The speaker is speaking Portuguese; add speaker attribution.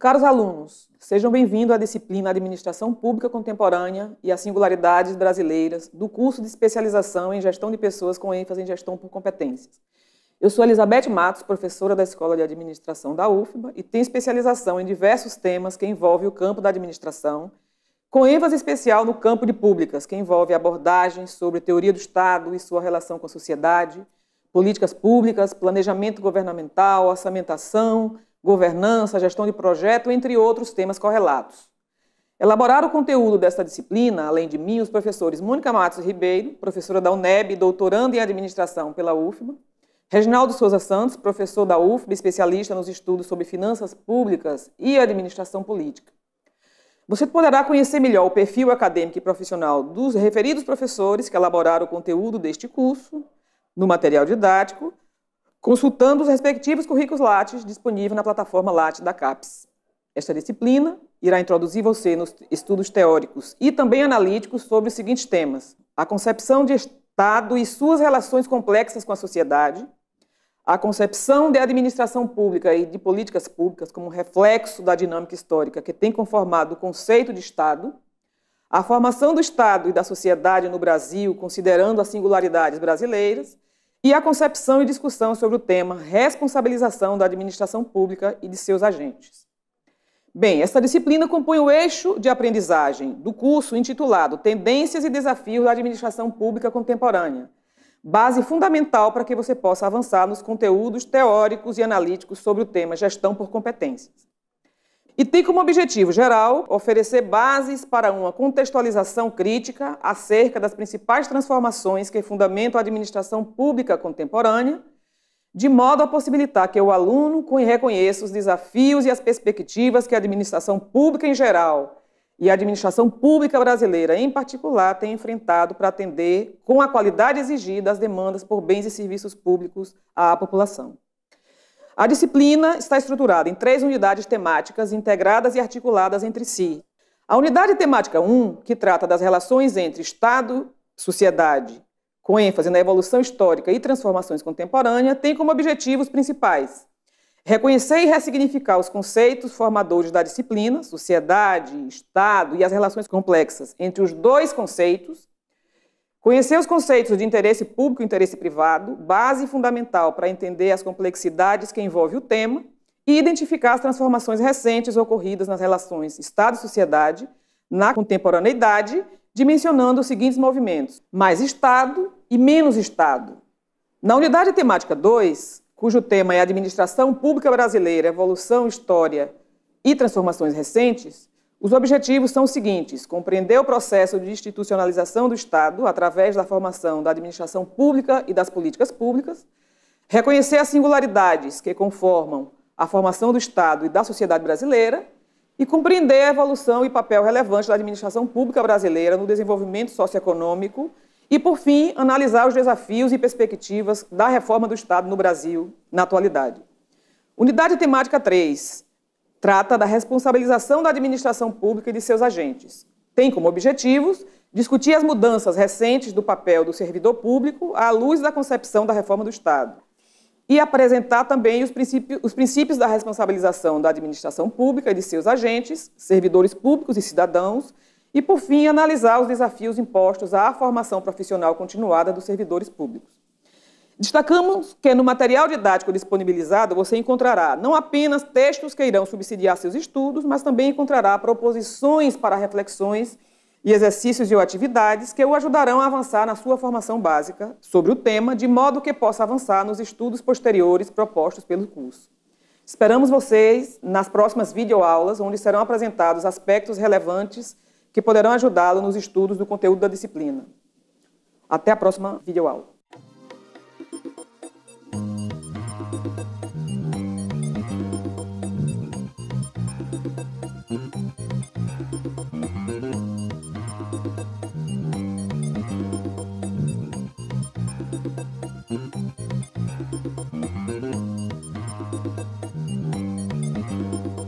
Speaker 1: Caros alunos, sejam bem-vindos à disciplina Administração Pública Contemporânea e as Singularidades Brasileiras do curso de especialização em Gestão de Pessoas com ênfase em Gestão por Competências. Eu sou Elizabeth Matos, professora da Escola de Administração da UFBA e tenho especialização em diversos temas que envolvem o campo da administração, com ênfase especial no campo de públicas, que envolve abordagens sobre teoria do Estado e sua relação com a sociedade, políticas públicas, planejamento governamental, orçamentação, governança, gestão de projeto, entre outros temas correlatos. Elaboraram o conteúdo desta disciplina, além de mim, os professores Mônica Matos Ribeiro, professora da UNEB, doutoranda em administração pela UFBA, Reginaldo Souza Santos, professor da UFBA, especialista nos estudos sobre finanças públicas e administração política. Você poderá conhecer melhor o perfil acadêmico e profissional dos referidos professores que elaboraram o conteúdo deste curso, no material didático, consultando os respectivos currículos Lattes disponíveis na plataforma Lattes da CAPES. Esta disciplina irá introduzir você nos estudos teóricos e também analíticos sobre os seguintes temas: a concepção de Estado e suas relações complexas com a sociedade, a concepção de administração pública e de políticas públicas como reflexo da dinâmica histórica que tem conformado o conceito de Estado, a formação do Estado e da sociedade no Brasil, considerando as singularidades brasileiras e a concepção e discussão sobre o tema responsabilização da administração pública e de seus agentes. Bem, esta disciplina compõe o eixo de aprendizagem do curso intitulado Tendências e Desafios da Administração Pública Contemporânea, base fundamental para que você possa avançar nos conteúdos teóricos e analíticos sobre o tema gestão por competências e tem como objetivo geral oferecer bases para uma contextualização crítica acerca das principais transformações que fundamentam a administração pública contemporânea, de modo a possibilitar que o aluno reconheça os desafios e as perspectivas que a administração pública em geral e a administração pública brasileira em particular tem enfrentado para atender com a qualidade exigida as demandas por bens e serviços públicos à população. A disciplina está estruturada em três unidades temáticas integradas e articuladas entre si. A unidade temática 1, que trata das relações entre Estado, e sociedade, com ênfase na evolução histórica e transformações contemporâneas, tem como objetivos principais reconhecer e ressignificar os conceitos formadores da disciplina, sociedade, Estado e as relações complexas entre os dois conceitos Conhecer os conceitos de interesse público e interesse privado, base fundamental para entender as complexidades que envolve o tema e identificar as transformações recentes ocorridas nas relações Estado e sociedade na contemporaneidade, dimensionando os seguintes movimentos: mais Estado e menos Estado. Na unidade temática 2, cujo tema é Administração Pública Brasileira, Evolução, História e Transformações Recentes, os objetivos são os seguintes: compreender o processo de institucionalização do Estado através da formação da administração pública e das políticas públicas, reconhecer as singularidades que conformam a formação do Estado e da sociedade brasileira e compreender a evolução e papel relevante da administração pública brasileira no desenvolvimento socioeconômico e, por fim, analisar os desafios e perspectivas da reforma do Estado no Brasil na atualidade. Unidade temática 3, trata da responsabilização da administração pública e de seus agentes. Tem como objetivos discutir as mudanças recentes do papel do servidor público à luz da concepção da reforma do Estado e apresentar também os princípios, os princípios da responsabilização da administração pública e de seus agentes, servidores públicos e cidadãos, e, por fim, analisar os desafios impostos à formação profissional continuada dos servidores públicos. Destacamos que no material didático disponibilizado você encontrará não apenas textos que irão subsidiar seus estudos, mas também encontrará proposições para reflexões e exercícios e atividades que o ajudarão a avançar na sua formação básica sobre o tema, de modo que possa avançar nos estudos posteriores propostos pelo curso. Esperamos vocês nas próximas videoaulas, onde serão apresentados aspectos relevantes que poderão ajudá-lo nos estudos do conteúdo da disciplina. Até a próxima videoaula. you.